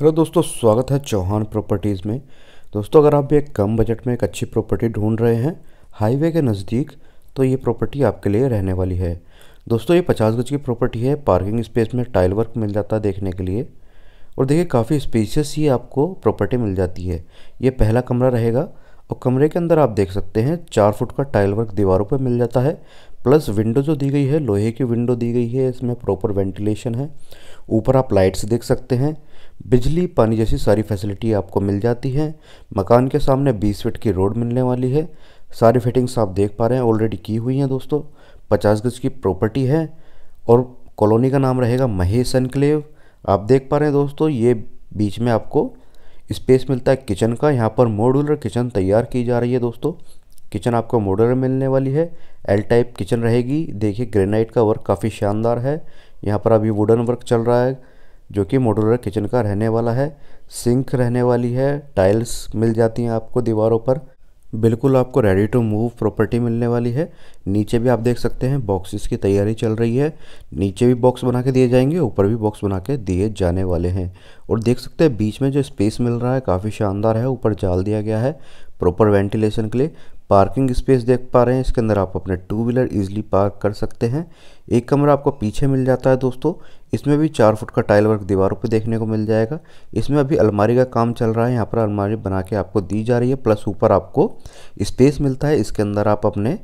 hello दोस्तों स्वागत है चौहान प्रॉपर्टीज़ में दोस्तों अगर आप भी एक कम बजट में एक अच्छी प्रॉपर्टी ढूंढ रहे हैं हाईवे के नज़दीक तो ये प्रॉपर्टी आपके लिए रहने वाली है दोस्तों ये पचास गज की प्रॉपर्टी है पार्किंग स्पेस में टाइल वर्क मिल जाता है देखने के लिए और देखिए काफ़ी स्पेसियस ही आपको प्रॉपर्टी मिल जाती है ये पहला कमरा रहेगा और कमरे के अंदर आप देख सकते हैं चार फुट का टाइल वर्क दीवारों पर मिल जाता है प्लस विंडो जो दी गई है लोहे की विंडो दी गई है इसमें प्रॉपर वेंटिलेशन है ऊपर आप लाइट्स देख सकते हैं बिजली पानी जैसी सारी फैसिलिटी आपको मिल जाती है मकान के सामने 20 फीट की रोड मिलने वाली है सारी फिटिंग्स आप देख पा रहे हैं ऑलरेडी की हुई हैं दोस्तों पचास गज की प्रॉपर्टी है और कॉलोनी का नाम रहेगा महेश एनक्लेव आप देख पा रहे हैं दोस्तों ये बीच में आपको स्पेस मिलता है किचन का यहाँ पर मॉड्यूलर किचन तैयार की जा रही है दोस्तों किचन आपको मॉड्यूलर मिलने वाली है एल टाइप किचन रहेगी देखिए ग्रेनाइट का वर्क काफ़ी शानदार है यहाँ पर अभी वुडन वर्क चल रहा है जो कि मॉडुलर किचन का रहने वाला है सिंक रहने वाली है टाइल्स मिल जाती हैं आपको दीवारों पर बिल्कुल आपको रेडी टू मूव प्रॉपर्टी मिलने वाली है नीचे भी आप देख सकते हैं बॉक्सेस की तैयारी चल रही है नीचे भी बॉक्स बना के दिए जाएंगे ऊपर भी बॉक्स बना के दिए जाने वाले हैं और देख सकते हैं बीच में जो स्पेस मिल रहा है काफ़ी शानदार है ऊपर जाल दिया गया है प्रॉपर वेंटिलेशन के लिए पार्किंग स्पेस देख पा रहे हैं इसके अंदर आप अपने टू व्हीलर इजीली पार्क कर सकते हैं एक कमरा आपको पीछे मिल जाता है दोस्तों इसमें भी चार फुट का टाइल वर्क दीवारों पे देखने को मिल जाएगा इसमें अभी अलमारी का काम चल रहा है यहाँ पर अलमारी बना के आपको दी जा रही है प्लस ऊपर आपको स्पेस मिलता है इसके अंदर आप अपने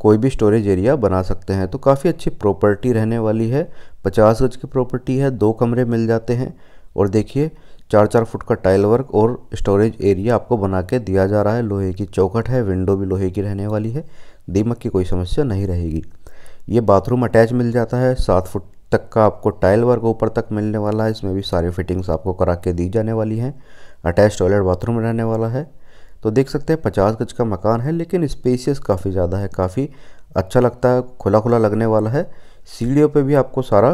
कोई भी स्टोरेज एरिया बना सकते हैं तो काफ़ी अच्छी प्रॉपर्टी रहने वाली है पचास गज की प्रॉपर्टी है दो कमरे मिल जाते हैं और देखिए चार चार फुट का टाइल वर्क और स्टोरेज एरिया आपको बना के दिया जा रहा है लोहे की चौखट है विंडो भी लोहे की रहने वाली है दीमक की कोई समस्या नहीं रहेगी ये बाथरूम अटैच मिल जाता है सात फुट तक का आपको टाइल वर्क ऊपर तक मिलने वाला है इसमें भी सारी फिटिंग्स आपको करा के दी जाने वाली हैं अटैच टॉयलेट बाथरूम रहने वाला है तो देख सकते हैं पचास गज का मकान है लेकिन स्पेसियस काफ़ी ज़्यादा है काफ़ी अच्छा लगता है खुला खुला लगने वाला है सीढ़ियों पे भी आपको सारा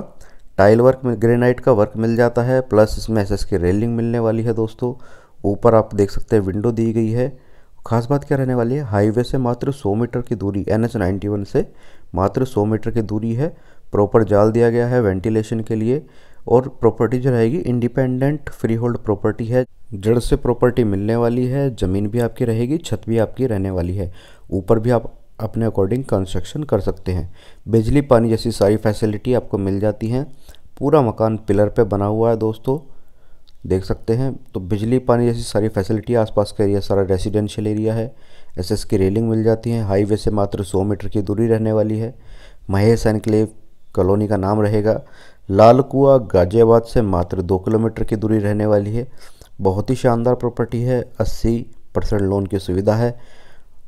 टाइल वर्क में ग्रेनाइट का वर्क मिल जाता है प्लस इसमें एस की रेलिंग मिलने वाली है दोस्तों ऊपर आप देख सकते हैं विंडो दी गई है खास बात क्या रहने वाली है हाईवे से मात्र 100 मीटर की दूरी एन एच से मात्र 100 मीटर की दूरी है प्रॉपर जाल दिया गया है वेंटिलेशन के लिए और प्रॉपर्टी जो रहेगी इंडिपेंडेंट फ्री होल्ड प्रॉपर्टी है जड़ से प्रॉपर्टी मिलने वाली है ज़मीन भी आपकी रहेगी छत भी आपकी रहने वाली है ऊपर भी आप अपने अकॉर्डिंग कंस्ट्रक्शन कर सकते हैं बिजली पानी जैसी सारी फैसिलिटी आपको मिल जाती हैं पूरा मकान पिलर पे बना हुआ है दोस्तों देख सकते हैं तो बिजली पानी जैसी सारी फैसिलिटी आसपास का एरिया सारा रेजिडेंशियल एरिया है एसएस की रेलिंग मिल जाती है हाईवे से मात्र 100 मीटर की दूरी रहने वाली है महेश एनक्लेव कॉलोनी का नाम रहेगा लाल कुआ गाजियाबाद से मात्र दो किलोमीटर की दूरी रहने वाली है बहुत ही शानदार प्रॉपर्टी है अस्सी परसेंट लोन की सुविधा है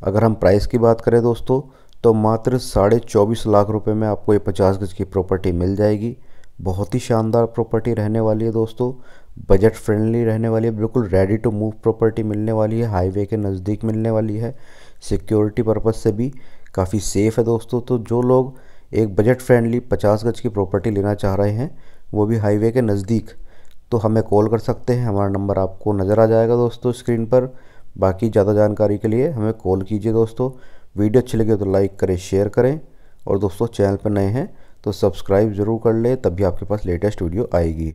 अगर हम प्राइस की बात करें दोस्तों तो मात्र साढ़े चौबीस लाख रुपए में आपको ये पचास गज की प्रॉपर्टी मिल जाएगी बहुत ही शानदार प्रॉपर्टी रहने वाली है दोस्तों बजट फ्रेंडली रहने वाली है बिल्कुल रेडी टू मूव प्रॉपर्टी मिलने वाली है हाईवे के नज़दीक मिलने वाली है सिक्योरिटी पर्पज़ से भी काफ़ी सेफ़ है दोस्तों तो जो लोग एक बजट फ्रेंडली पचास गज की प्रॉपर्टी लेना चाह रहे हैं वो भी हाईवे के नज़दीक तो हमें कॉल कर सकते हैं हमारा नंबर आपको नज़र आ जाएगा दोस्तों स्क्रीन पर बाकी ज़्यादा जानकारी के लिए हमें कॉल कीजिए दोस्तों वीडियो अच्छी लगे तो लाइक करें शेयर करें और दोस्तों चैनल पर नए हैं तो सब्सक्राइब ज़रूर कर लें भी आपके पास लेटेस्ट वीडियो आएगी